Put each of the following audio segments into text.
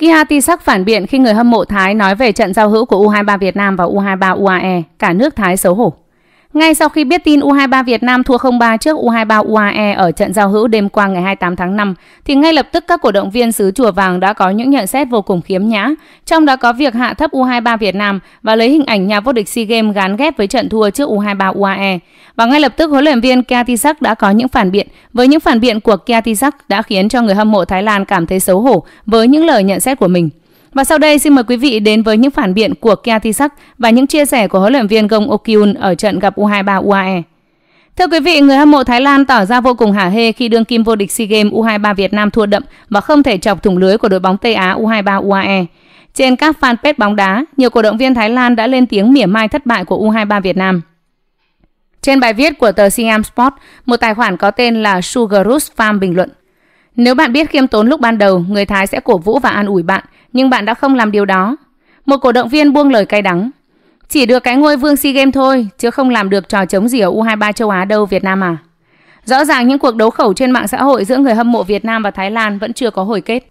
Kia Tisak phản biện khi người hâm mộ Thái nói về trận giao hữu của U23 Việt Nam và U23 UAE, cả nước Thái xấu hổ. Ngay sau khi biết tin U23 Việt Nam thua 0-3 trước U23 UAE ở trận giao hữu đêm qua ngày 28 tháng 5, thì ngay lập tức các cổ động viên xứ Chùa Vàng đã có những nhận xét vô cùng khiếm nhã, trong đó có việc hạ thấp U23 Việt Nam và lấy hình ảnh nhà vô địch SEA Games gán ghép với trận thua trước U23 UAE. Và ngay lập tức huấn luyện viên Kiatisak đã có những phản biện, với những phản biện của Kiatisak đã khiến cho người hâm mộ Thái Lan cảm thấy xấu hổ với những lời nhận xét của mình. Và sau đây xin mời quý vị đến với những phản biện của Kea Tisak và những chia sẻ của huấn luyện viên Gong Okyun ở trận gặp U23 UAE. Thưa quý vị, người hâm mộ Thái Lan tỏ ra vô cùng hả hê khi đương kim vô địch SEA Games U23 Việt Nam thua đậm và không thể chọc thủng lưới của đội bóng Tây Á U23 UAE. Trên các fanpage bóng đá, nhiều cổ động viên Thái Lan đã lên tiếng mỉa mai thất bại của U23 Việt Nam. Trên bài viết của tờ Siam Sport, một tài khoản có tên là Sugarus Farm bình luận nếu bạn biết khiêm tốn lúc ban đầu, người Thái sẽ cổ vũ và an ủi bạn, nhưng bạn đã không làm điều đó. Một cổ động viên buông lời cay đắng. Chỉ được cái ngôi vương SEA Games thôi, chứ không làm được trò chống gì ở U23 châu Á đâu Việt Nam à. Rõ ràng những cuộc đấu khẩu trên mạng xã hội giữa người hâm mộ Việt Nam và Thái Lan vẫn chưa có hồi kết.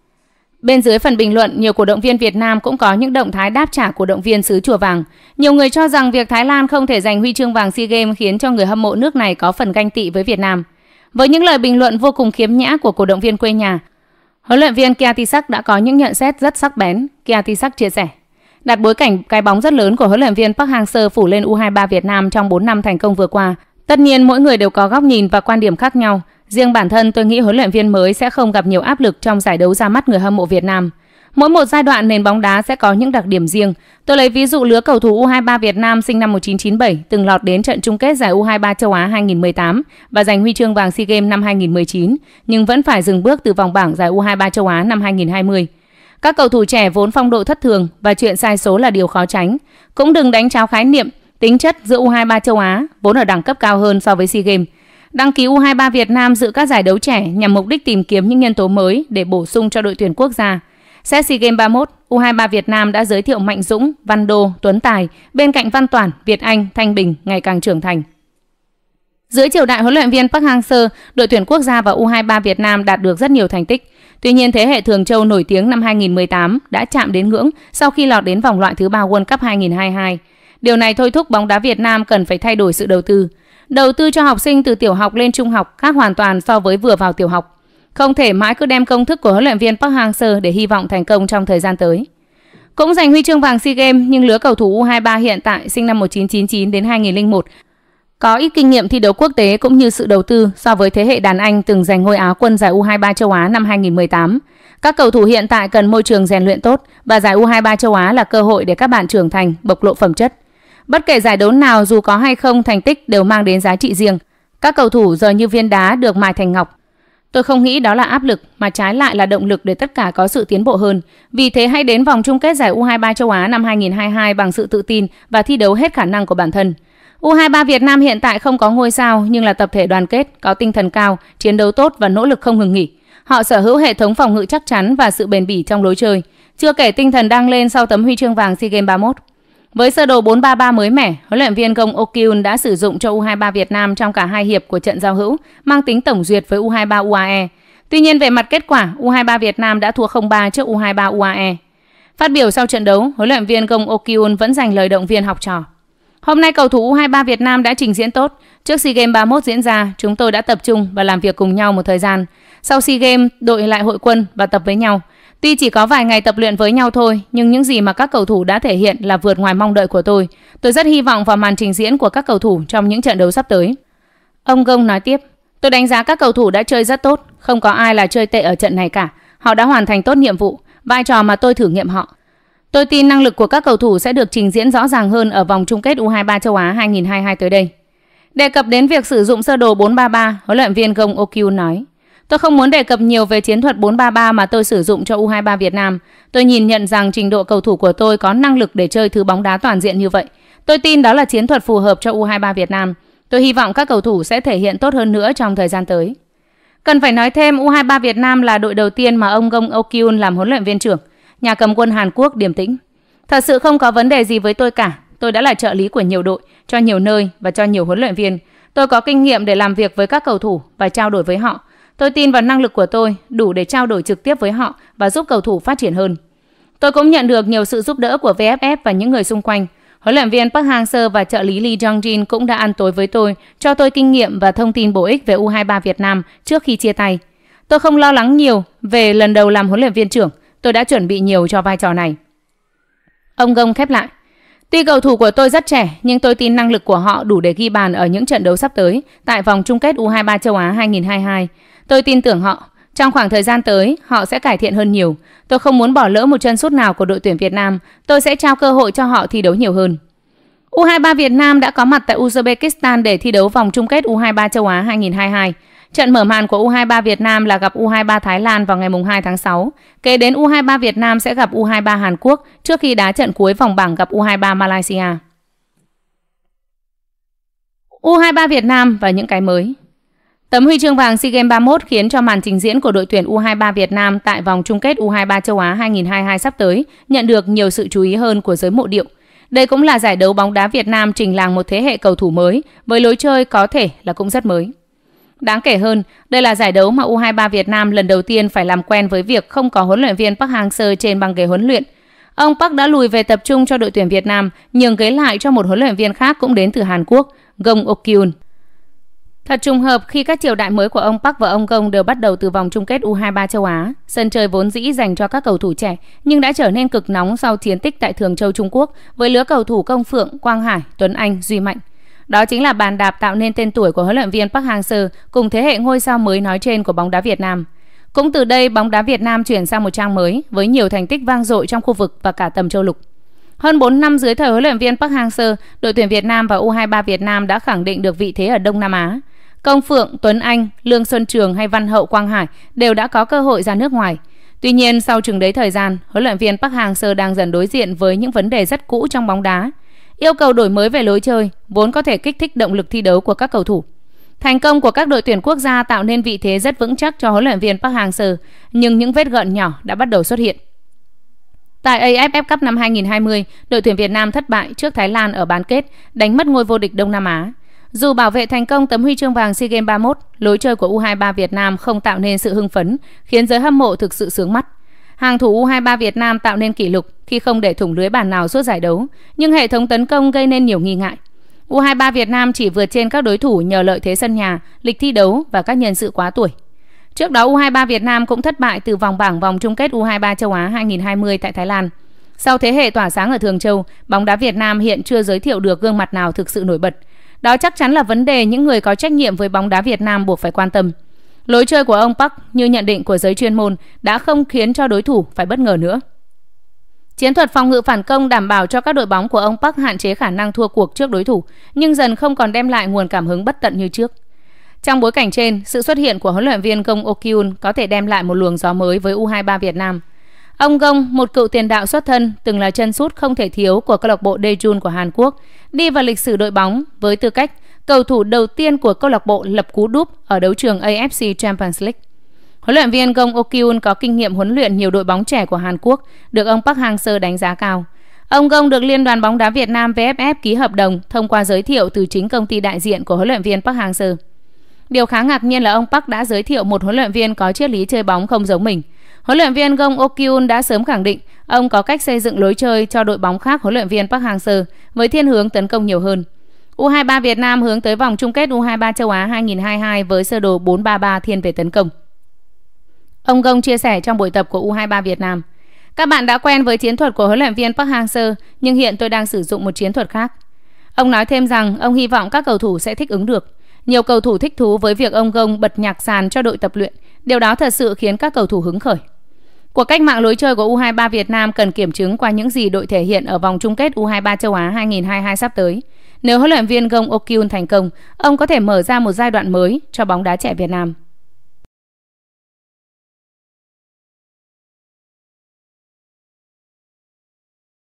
Bên dưới phần bình luận, nhiều cổ động viên Việt Nam cũng có những động thái đáp trả cổ động viên xứ Chùa Vàng. Nhiều người cho rằng việc Thái Lan không thể giành huy chương vàng SEA Games khiến cho người hâm mộ nước này có phần ganh tị với Việt Nam. Với những lời bình luận vô cùng khiếm nhã của cổ động viên quê nhà, huấn luyện viên Kiatisak đã có những nhận xét rất sắc bén, Kiatisak chia sẻ. Đặt bối cảnh cái bóng rất lớn của huấn luyện viên Park Hang-seo phủ lên U23 Việt Nam trong 4 năm thành công vừa qua, tất nhiên mỗi người đều có góc nhìn và quan điểm khác nhau. Riêng bản thân tôi nghĩ huấn luyện viên mới sẽ không gặp nhiều áp lực trong giải đấu ra mắt người hâm mộ Việt Nam. Mỗi một giai đoạn nền bóng đá sẽ có những đặc điểm riêng. Tôi lấy ví dụ lứa cầu thủ U23 Việt Nam sinh năm 1997 từng lọt đến trận chung kết giải U23 châu Á 2018 và giành huy chương vàng SEA Games năm 2019, nhưng vẫn phải dừng bước từ vòng bảng giải U23 châu Á năm 2020. Các cầu thủ trẻ vốn phong độ thất thường và chuyện sai số là điều khó tránh. Cũng đừng đánh cháo khái niệm tính chất giữa U23 châu Á vốn ở đẳng cấp cao hơn so với SEA Games. Đăng ký U23 Việt Nam dự các giải đấu trẻ nhằm mục đích tìm kiếm những nhân tố mới để bổ sung cho đội tuyển quốc gia. Xét SEA Games 31, U23 Việt Nam đã giới thiệu Mạnh Dũng, Văn Đô, Tuấn Tài, bên cạnh Văn toàn, Việt Anh, Thanh Bình ngày càng trưởng thành. Dưới triều đại huấn luyện viên Park Hang-seo, đội tuyển quốc gia và U23 Việt Nam đạt được rất nhiều thành tích. Tuy nhiên, thế hệ Thường Châu nổi tiếng năm 2018 đã chạm đến ngưỡng sau khi lọt đến vòng loại thứ ba World Cup 2022. Điều này thôi thúc bóng đá Việt Nam cần phải thay đổi sự đầu tư. Đầu tư cho học sinh từ tiểu học lên trung học khác hoàn toàn so với vừa vào tiểu học. Không thể mãi cứ đem công thức của huấn luyện viên Park Hang-seo để hy vọng thành công trong thời gian tới. Cũng giành huy chương vàng SEA Games nhưng lứa cầu thủ U23 hiện tại sinh năm 1999 đến 2001 có ít kinh nghiệm thi đấu quốc tế cũng như sự đầu tư so với thế hệ đàn anh từng giành ngôi Á quân giải U23 châu Á năm 2018. Các cầu thủ hiện tại cần môi trường rèn luyện tốt và giải U23 châu Á là cơ hội để các bạn trưởng thành, bộc lộ phẩm chất. Bất kể giải đấu nào dù có hay không thành tích đều mang đến giá trị riêng. Các cầu thủ giờ như viên đá được mài thành ngọc, Tôi không nghĩ đó là áp lực mà trái lại là động lực để tất cả có sự tiến bộ hơn. Vì thế hãy đến vòng chung kết giải U23 châu Á năm 2022 bằng sự tự tin và thi đấu hết khả năng của bản thân. U23 Việt Nam hiện tại không có ngôi sao nhưng là tập thể đoàn kết, có tinh thần cao, chiến đấu tốt và nỗ lực không ngừng nghỉ. Họ sở hữu hệ thống phòng ngự chắc chắn và sự bền bỉ trong lối chơi. Chưa kể tinh thần đang lên sau tấm huy chương vàng SEA Games 31. Với sơ đồ 4-3-3 mới mẻ, huấn luyện viên Gong Okyun đã sử dụng cho U23 Việt Nam trong cả hai hiệp của trận giao hữu, mang tính tổng duyệt với U23 UAE. Tuy nhiên về mặt kết quả, U23 Việt Nam đã thua 0-3 trước U23 UAE. Phát biểu sau trận đấu, huấn luyện viên Gong Okyun vẫn dành lời động viên học trò. Hôm nay cầu thủ U23 Việt Nam đã trình diễn tốt. Trước SEA Games 31 diễn ra, chúng tôi đã tập trung và làm việc cùng nhau một thời gian. Sau SEA Games, đội lại hội quân và tập với nhau. Tuy chỉ có vài ngày tập luyện với nhau thôi, nhưng những gì mà các cầu thủ đã thể hiện là vượt ngoài mong đợi của tôi. Tôi rất hy vọng vào màn trình diễn của các cầu thủ trong những trận đấu sắp tới. Ông Gông nói tiếp, tôi đánh giá các cầu thủ đã chơi rất tốt, không có ai là chơi tệ ở trận này cả. Họ đã hoàn thành tốt nhiệm vụ, vai trò mà tôi thử nghiệm họ. Tôi tin năng lực của các cầu thủ sẽ được trình diễn rõ ràng hơn ở vòng chung kết U23 châu Á 2022 tới đây. Đề cập đến việc sử dụng sơ đồ 433, huấn luyện viên Gông Okyu nói, Tôi không muốn đề cập nhiều về chiến thuật 4-3-3 mà tôi sử dụng cho U23 Việt Nam. Tôi nhìn nhận rằng trình độ cầu thủ của tôi có năng lực để chơi thứ bóng đá toàn diện như vậy. Tôi tin đó là chiến thuật phù hợp cho U23 Việt Nam. Tôi hy vọng các cầu thủ sẽ thể hiện tốt hơn nữa trong thời gian tới. Cần phải nói thêm U23 Việt Nam là đội đầu tiên mà ông Gong Okyun làm huấn luyện viên trưởng, nhà cầm quân Hàn Quốc điềm tĩnh. Thật sự không có vấn đề gì với tôi cả. Tôi đã là trợ lý của nhiều đội, cho nhiều nơi và cho nhiều huấn luyện viên. Tôi có kinh nghiệm để làm việc với các cầu thủ và trao đổi với họ. Tôi tin vào năng lực của tôi, đủ để trao đổi trực tiếp với họ và giúp cầu thủ phát triển hơn. Tôi cũng nhận được nhiều sự giúp đỡ của VFF và những người xung quanh. Huấn luyện viên Park Hang-seo và trợ lý Lee Jong-jin cũng đã ăn tối với tôi, cho tôi kinh nghiệm và thông tin bổ ích về U23 Việt Nam trước khi chia tay. Tôi không lo lắng nhiều về lần đầu làm huấn luyện viên trưởng, tôi đã chuẩn bị nhiều cho vai trò này. Ông Gông khép lại. Tuy cầu thủ của tôi rất trẻ, nhưng tôi tin năng lực của họ đủ để ghi bàn ở những trận đấu sắp tới tại vòng chung kết U23 châu Á 2022. Tôi tin tưởng họ. Trong khoảng thời gian tới, họ sẽ cải thiện hơn nhiều. Tôi không muốn bỏ lỡ một chân sút nào của đội tuyển Việt Nam. Tôi sẽ trao cơ hội cho họ thi đấu nhiều hơn. U23 Việt Nam đã có mặt tại Uzbekistan để thi đấu vòng chung kết U23 châu Á 2022. Trận mở màn của U23 Việt Nam là gặp U23 Thái Lan vào ngày 2 tháng 6. Kế đến U23 Việt Nam sẽ gặp U23 Hàn Quốc trước khi đá trận cuối vòng bảng gặp U23 Malaysia. U23 Việt Nam và những cái mới Tấm huy chương vàng SEA Games 31 khiến cho màn trình diễn của đội tuyển U23 Việt Nam tại vòng chung kết U23 châu Á 2022 sắp tới nhận được nhiều sự chú ý hơn của giới mộ điệu. Đây cũng là giải đấu bóng đá Việt Nam trình làng một thế hệ cầu thủ mới với lối chơi có thể là cũng rất mới. Đáng kể hơn, đây là giải đấu mà U23 Việt Nam lần đầu tiên phải làm quen với việc không có huấn luyện viên Park Hang-seo trên băng ghế huấn luyện. Ông Park đã lùi về tập trung cho đội tuyển Việt Nam, nhường ghế lại cho một huấn luyện viên khác cũng đến từ Hàn Quốc, Gong Okyun. Thật trùng hợp khi các triều đại mới của ông Park và ông Gong đều bắt đầu từ vòng chung kết U23 châu Á. Sân chơi vốn dĩ dành cho các cầu thủ trẻ nhưng đã trở nên cực nóng sau chiến tích tại Thường Châu Trung Quốc với lứa cầu thủ Công Phượng, Quang Hải, Tuấn Anh, Duy Mạnh. Đó chính là bàn đạp tạo nên tên tuổi của huấn luyện viên Park Hang-seo cùng thế hệ ngôi sao mới nói trên của bóng đá Việt Nam. Cũng từ đây, bóng đá Việt Nam chuyển sang một trang mới với nhiều thành tích vang dội trong khu vực và cả tầm châu lục. Hơn 4 năm dưới thời huấn luyện viên Park Hang-seo, đội tuyển Việt Nam và U23 Việt Nam đã khẳng định được vị thế ở Đông Nam Á. Công Phượng, Tuấn Anh, Lương Xuân Trường hay Văn Hậu Quang Hải đều đã có cơ hội ra nước ngoài. Tuy nhiên, sau chừng đấy thời gian, huấn luyện viên Park Hang-seo đang dần đối diện với những vấn đề rất cũ trong bóng đá. Yêu cầu đổi mới về lối chơi vốn có thể kích thích động lực thi đấu của các cầu thủ. Thành công của các đội tuyển quốc gia tạo nên vị thế rất vững chắc cho huấn luyện viên Park Hang-seo, nhưng những vết gợn nhỏ đã bắt đầu xuất hiện. Tại AFF Cup năm 2020, đội tuyển Việt Nam thất bại trước Thái Lan ở bán kết, đánh mất ngôi vô địch Đông Nam Á. Dù bảo vệ thành công tấm huy chương vàng SEA Games 31, lối chơi của U23 Việt Nam không tạo nên sự hưng phấn, khiến giới hâm mộ thực sự sướng mắt. Hàng thủ U23 Việt Nam tạo nên kỷ lục khi không để thủng lưới bàn nào suốt giải đấu, nhưng hệ thống tấn công gây nên nhiều nghi ngại. U23 Việt Nam chỉ vượt trên các đối thủ nhờ lợi thế sân nhà, lịch thi đấu và các nhân sự quá tuổi. Trước đó U23 Việt Nam cũng thất bại từ vòng bảng vòng chung kết U23 châu Á 2020 tại Thái Lan. Sau thế hệ tỏa sáng ở Thường Châu, bóng đá Việt Nam hiện chưa giới thiệu được gương mặt nào thực sự nổi bật. Đó chắc chắn là vấn đề những người có trách nhiệm với bóng đá Việt Nam buộc phải quan tâm. Lối chơi của ông Park như nhận định của giới chuyên môn đã không khiến cho đối thủ phải bất ngờ nữa. Chiến thuật phòng ngự phản công đảm bảo cho các đội bóng của ông Park hạn chế khả năng thua cuộc trước đối thủ, nhưng dần không còn đem lại nguồn cảm hứng bất tận như trước. Trong bối cảnh trên, sự xuất hiện của huấn luyện viên Gong Okyun có thể đem lại một luồng gió mới với U23 Việt Nam. Ông Gong, một cựu tiền đạo xuất thân, từng là chân sút không thể thiếu của câu lạc bộ Daejeon của Hàn Quốc, đi vào lịch sử đội bóng với tư cách cầu thủ đầu tiên của câu lạc bộ lập cú đúp ở đấu trường AFC Champions League. Huấn luyện viên Gong Okyun có kinh nghiệm huấn luyện nhiều đội bóng trẻ của Hàn Quốc, được ông Park Hang-seo đánh giá cao. Ông Gong được Liên đoàn bóng đá Việt Nam VFF ký hợp đồng thông qua giới thiệu từ chính công ty đại diện của huấn luyện viên Park Hang-seo. Điều khá ngạc nhiên là ông Park đã giới thiệu một huấn luyện viên có triết lý chơi bóng không giống mình. Huấn luyện viên Gong Okyun đã sớm khẳng định ông có cách xây dựng lối chơi cho đội bóng khác huấn luyện viên Park Hang-seo với thiên hướng tấn công nhiều hơn. U23 Việt Nam hướng tới vòng chung kết U23 châu Á 2022 với sơ đồ 433 thiên về tấn công. Ông Gông chia sẻ trong buổi tập của U23 Việt Nam. Các bạn đã quen với chiến thuật của huấn luyện viên Park Hang-seo, nhưng hiện tôi đang sử dụng một chiến thuật khác. Ông nói thêm rằng ông hy vọng các cầu thủ sẽ thích ứng được. Nhiều cầu thủ thích thú với việc ông Gông bật nhạc sàn cho đội tập luyện. Điều đó thật sự khiến các cầu thủ hứng khởi. Cuộc cách mạng lối chơi của U23 Việt Nam cần kiểm chứng qua những gì đội thể hiện ở vòng chung kết U23 châu Á 2022 sắp tới – nếu huấn luyện viên Gong Okyun thành công, ông có thể mở ra một giai đoạn mới cho bóng đá trẻ Việt Nam.